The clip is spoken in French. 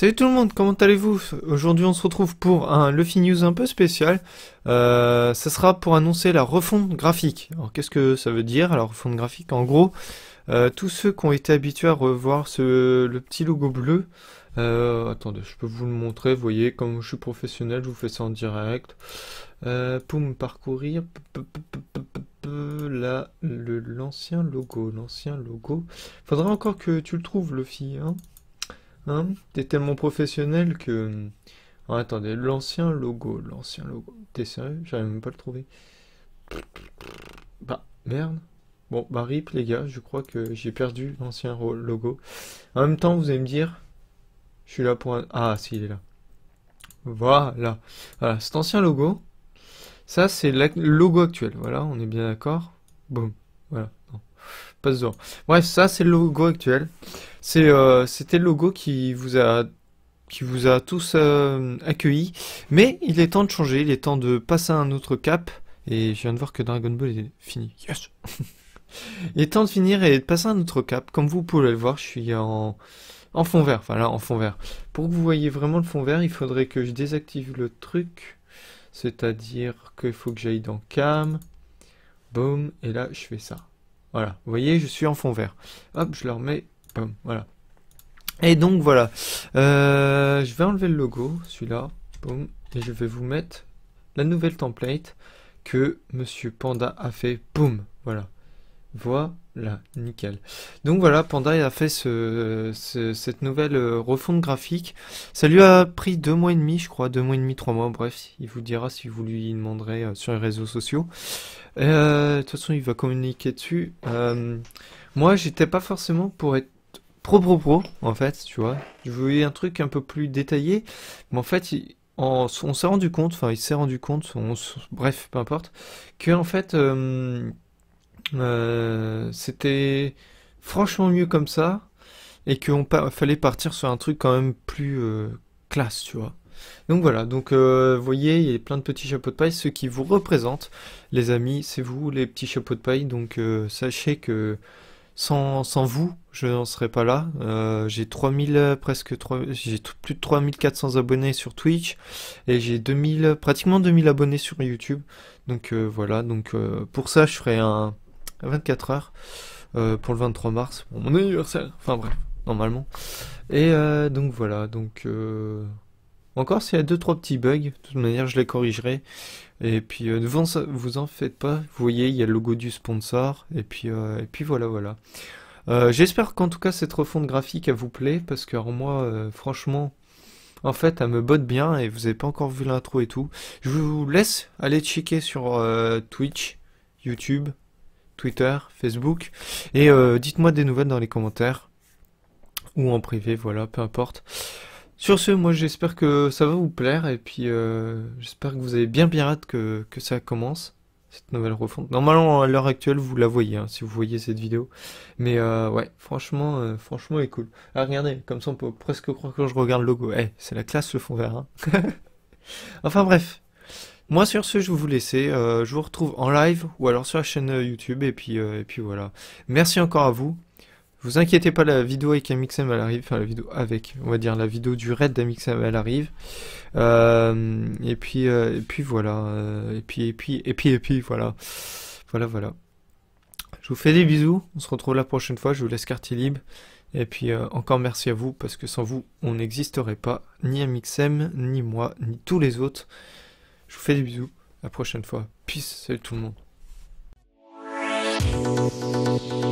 Salut tout le monde, comment allez-vous Aujourd'hui on se retrouve pour un Luffy News un peu spécial. Euh, ce sera pour annoncer la refonte graphique. Alors qu'est-ce que ça veut dire la refonte graphique En gros, euh, tous ceux qui ont été habitués à revoir ce, le petit logo bleu. Euh, attendez, je peux vous le montrer, vous voyez, comme je suis professionnel, je vous fais ça en direct. poum, parcourir. Là, l'ancien logo, l'ancien logo. Faudrait encore que tu le trouves, Luffy, hein Hein T'es tellement professionnel que. Oh, attendez, l'ancien logo, l'ancien logo. T'es sérieux J'arrive même pas à le trouver. Bah, merde. Bon, bah rip les gars, je crois que j'ai perdu l'ancien logo. En même temps, vous allez me dire, je suis là pour un... Ah, si, il est là. Voilà. Voilà, cet ancien logo, ça c'est le logo actuel, voilà, on est bien d'accord. Boum, voilà pas Bref, ça c'est le logo actuel. Euh, c'était le logo qui vous a qui vous a tous euh, accueilli, Mais il est temps de changer, il est temps de passer à un autre cap. Et je viens de voir que Dragon Ball est fini. Yes Il est temps de finir et de passer à un autre cap. Comme vous pouvez le voir, je suis en, fond vert. Voilà, en fond vert. Pour que vous voyez vraiment le fond vert, il faudrait que je désactive le truc. C'est-à-dire qu'il faut que j'aille dans Cam. Boom. Et là, je fais ça. Voilà, vous voyez, je suis en fond vert. Hop, je le remets. voilà. Et donc voilà. Euh, je vais enlever le logo, celui-là. Et je vais vous mettre la nouvelle template que Monsieur Panda a fait. Boum. Voilà. Voilà. Là, nickel. Donc voilà, Panda a fait cette nouvelle euh, refonte graphique. Ça lui a pris deux mois et demi, je crois, deux mois et demi, trois mois, bref, il vous dira si vous lui demanderez euh, sur les réseaux sociaux. Euh, de toute façon, il va communiquer dessus. moi, j'étais pas forcément pour être pro pro pro, en fait, tu vois. Je voulais un truc un peu plus détaillé, mais en fait, on, s'est rendu compte, enfin, il s'est rendu compte, on, bref, peu importe, que en fait. Euh, c'était franchement mieux comme ça et qu'on fallait partir sur un truc quand même plus euh, classe, tu vois. Donc voilà, donc euh, vous voyez, il y a plein de petits chapeaux de paille, ceux qui vous représentent, les amis, c'est vous les petits chapeaux de paille, donc sachez que sans, vous, je n'en serais pas là. j'ai 3000 presque 3, j'ai plus de 3400 abonnés sur Twitch et j'ai 2000 pratiquement 2000 abonnés sur YouTube. Donc voilà, donc pour ça je ferai un 24 heures euh, pour le 23 mars, mon anniversaire. Enfin bref, normalement. Et euh, donc voilà, donc euh, encore s'il y a 2-3 petits bugs, de toute manière je les corrigerai. Et puis ne vous, vous en, faites pas, vous voyez il y a le logo du sponsor, et puis, et puis voilà voilà. J'espère qu'en tout cas cette refonte graphique elle vous plaît, parce que moi franchement... En fait, elle me botte bien et vous n'avez pas encore vu l'intro et tout. Je vous laisse aller checker sur Twitch, YouTube, Twitter, Facebook. Et euh, dites-moi des nouvelles dans les commentaires ou en privé, voilà, peu importe. Sur ce, moi j'espère que ça va vous plaire et puis euh, j'espère que vous avez bien bien que, ça commence, cette nouvelle refonte. Normalement à l'heure actuelle vous la voyez, hein, si vous voyez cette vidéo. Mais euh, ouais, franchement, franchement elle est cool. Ah regardez, comme ça on peut presque croire que je regarde le logo. Eh, c'est la classe le fond vert. Hein. enfin bref, moi sur ce, je vous laisser. Euh, je vous retrouve en live ou alors sur la chaîne euh, YouTube et puis, euh, et puis voilà. Merci encore à vous. Vous inquiétez pas, la vidéo avec Amixem, elle arrive, enfin la vidéo avec, on va dire la vidéo du raid d'Amixem, elle arrive. et puis et puis voilà, et puis et puis et puis et puis voilà, voilà voilà. Je vous fais des bisous, on se retrouve la prochaine fois, je vous laisse quartier libre. Et puis encore merci à vous, parce que sans vous, on n'existerait pas, ni Amixem, ni moi, ni tous les autres. Je vous fais des bisous. À la prochaine fois. Peace. Salut tout le monde.